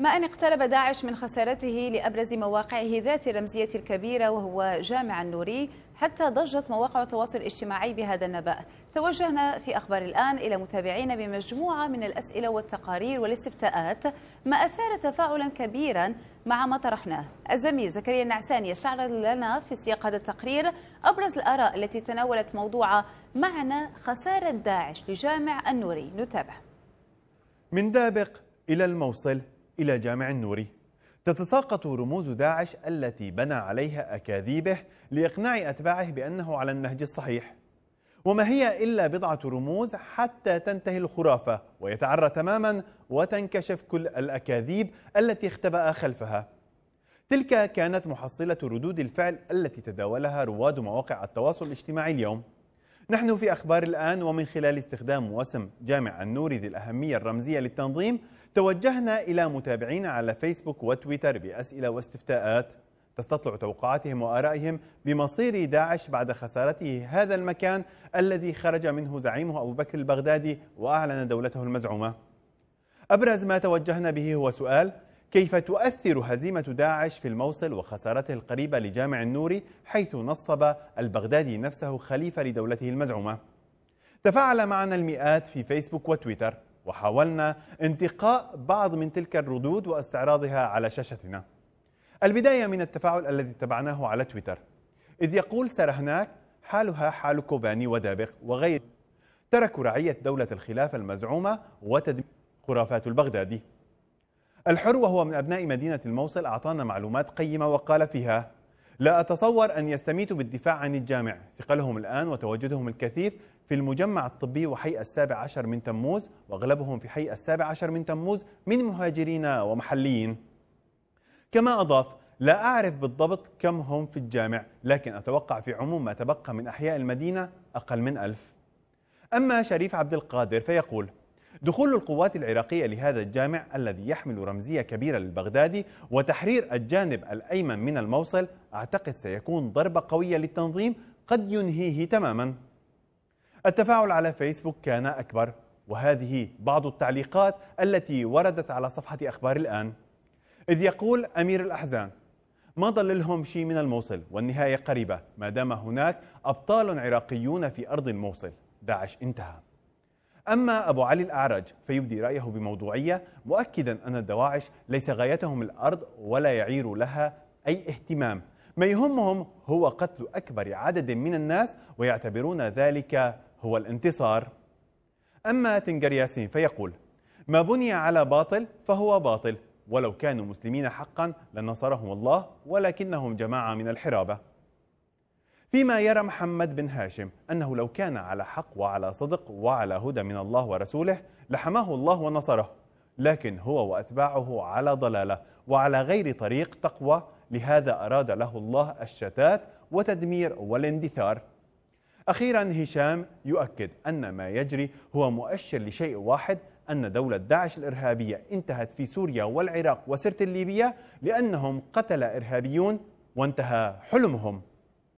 ما أن اقترب داعش من خسارته لأبرز مواقعه ذات الرمزية الكبيرة وهو جامع النوري حتى ضجت مواقع التواصل الاجتماعي بهذا النبأ توجهنا في أخبار الآن إلى متابعينا بمجموعة من الأسئلة والتقارير والاستفتاءات ما أثار تفاعلا كبيرا مع ما طرحناه الزميل زكريا النعسان يستعرض لنا في سياق هذا التقرير أبرز الآراء التي تناولت موضوع معنى خسارة داعش لجامع النوري نتابع من دابق إلى الموصل إلى جامع النوري تتساقط رموز داعش التي بنى عليها أكاذيبه لإقناع أتباعه بأنه على النهج الصحيح وما هي إلا بضعة رموز حتى تنتهي الخرافة ويتعرى تماما وتنكشف كل الأكاذيب التي اختبأ خلفها تلك كانت محصلة ردود الفعل التي تداولها رواد مواقع التواصل الاجتماعي اليوم نحن في أخبار الآن ومن خلال استخدام وسم جامع النوري ذي الأهمية الرمزية للتنظيم توجهنا إلى متابعينا على فيسبوك وتويتر بأسئلة واستفتاءات تستطلع توقعاتهم وآرائهم بمصير داعش بعد خسارته هذا المكان الذي خرج منه زعيمه أبو بكر البغدادي وأعلن دولته المزعومة أبرز ما توجهنا به هو سؤال كيف تؤثر هزيمة داعش في الموصل وخسارته القريبة لجامع النوري حيث نصب البغدادي نفسه خليفة لدولته المزعومة تفاعل معنا المئات في فيسبوك وتويتر وحاولنا انتقاء بعض من تلك الردود واستعراضها على شاشتنا البداية من التفاعل الذي تبعناه على تويتر إذ يقول سرهناك حالها حال كوباني ودابق وغير تركوا رعية دولة الخلافة المزعومة وتدمير خرافات البغدادي الحر وهو من أبناء مدينة الموصل أعطانا معلومات قيمة وقال فيها لا أتصور أن يستميتوا بالدفاع عن الجامع ثقلهم الآن وتواجدهم الكثيف في المجمع الطبي وحي السابع عشر من تموز وأغلبهم في حي السابع عشر من تموز من مهاجرين ومحليين كما أضاف لا أعرف بالضبط كم هم في الجامع لكن أتوقع في عموم ما تبقى من أحياء المدينة أقل من ألف أما شريف عبد القادر فيقول دخول القوات العراقية لهذا الجامع الذي يحمل رمزية كبيرة للبغدادي وتحرير الجانب الأيمن من الموصل أعتقد سيكون ضربة قوية للتنظيم قد ينهيه تماما التفاعل على فيسبوك كان أكبر وهذه بعض التعليقات التي وردت على صفحة أخبار الآن إذ يقول أمير الأحزان ما ضل لهم شيء من الموصل والنهاية قريبة ما دام هناك أبطال عراقيون في أرض الموصل داعش انتهى أما أبو علي الأعرج فيبدي رأيه بموضوعية مؤكدا أن الدواعش ليس غايتهم الأرض ولا يعير لها أي اهتمام ما يهمهم هو قتل أكبر عدد من الناس ويعتبرون ذلك هو الانتصار أما تنجر ياسين فيقول ما بني على باطل فهو باطل ولو كانوا مسلمين حقا لنصرهم الله ولكنهم جماعة من الحرابة فيما يرى محمد بن هاشم أنه لو كان على حق وعلى صدق وعلى هدى من الله ورسوله لحماه الله ونصره لكن هو وأتباعه على ضلالة وعلى غير طريق تقوى لهذا أراد له الله الشتات وتدمير والاندثار أخيرا هشام يؤكد أن ما يجري هو مؤشر لشيء واحد أن دولة داعش الإرهابية انتهت في سوريا والعراق وسرت الليبية لأنهم قتل إرهابيون وانتهى حلمهم